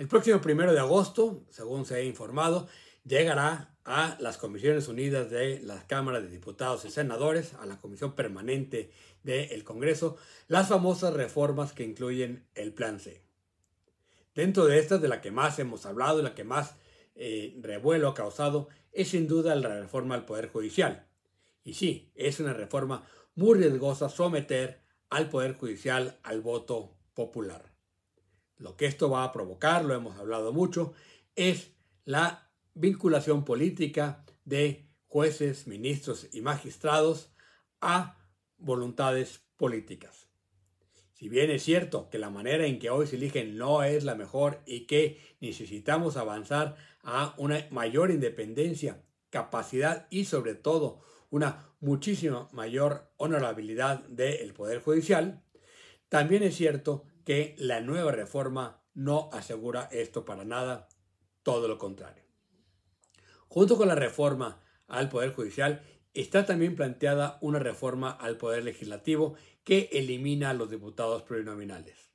El próximo primero de agosto, según se ha informado, llegará a las Comisiones Unidas de las Cámaras de Diputados y Senadores, a la Comisión Permanente del Congreso, las famosas reformas que incluyen el Plan C. Dentro de estas, de la que más hemos hablado y la que más eh, revuelo ha causado, es sin duda la reforma al Poder Judicial. Y sí, es una reforma muy riesgosa someter al Poder Judicial al voto popular. Lo que esto va a provocar, lo hemos hablado mucho, es la vinculación política de jueces, ministros y magistrados a voluntades políticas. Si bien es cierto que la manera en que hoy se eligen no es la mejor y que necesitamos avanzar a una mayor independencia, capacidad y sobre todo una muchísima mayor honorabilidad del Poder Judicial, también es cierto que la nueva reforma no asegura esto para nada, todo lo contrario. Junto con la reforma al Poder Judicial, está también planteada una reforma al Poder Legislativo que elimina a los diputados plurinominales.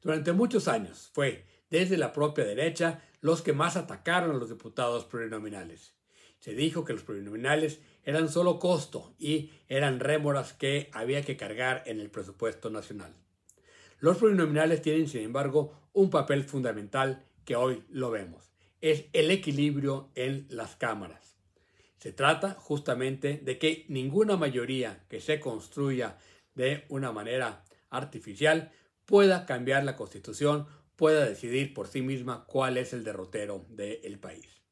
Durante muchos años fue, desde la propia derecha, los que más atacaron a los diputados plurinominales. Se dijo que los plurinominales eran solo costo y eran rémoras que había que cargar en el presupuesto nacional. Los plurinominales tienen, sin embargo, un papel fundamental que hoy lo vemos. Es el equilibrio en las cámaras. Se trata justamente de que ninguna mayoría que se construya de una manera artificial pueda cambiar la constitución, pueda decidir por sí misma cuál es el derrotero del país.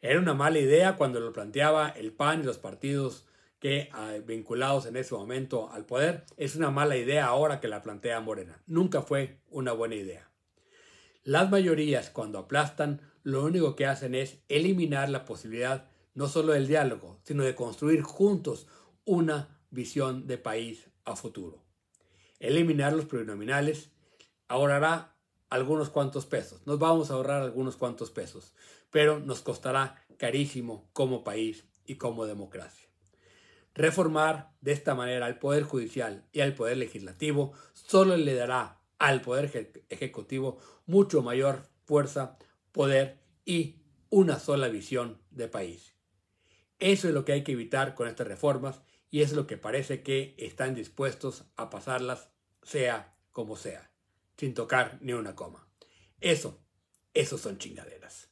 Era una mala idea cuando lo planteaba el PAN y los partidos que ah, vinculados en ese momento al poder, es una mala idea ahora que la plantea Morena. Nunca fue una buena idea. Las mayorías cuando aplastan, lo único que hacen es eliminar la posibilidad no solo del diálogo, sino de construir juntos una visión de país a futuro. Eliminar los plurinominales ahorrará algunos cuantos pesos, nos vamos a ahorrar algunos cuantos pesos, pero nos costará carísimo como país y como democracia. Reformar de esta manera al Poder Judicial y al Poder Legislativo solo le dará al Poder Ejecutivo mucho mayor fuerza, poder y una sola visión de país. Eso es lo que hay que evitar con estas reformas y es lo que parece que están dispuestos a pasarlas sea como sea, sin tocar ni una coma. Eso, eso son chingaderas.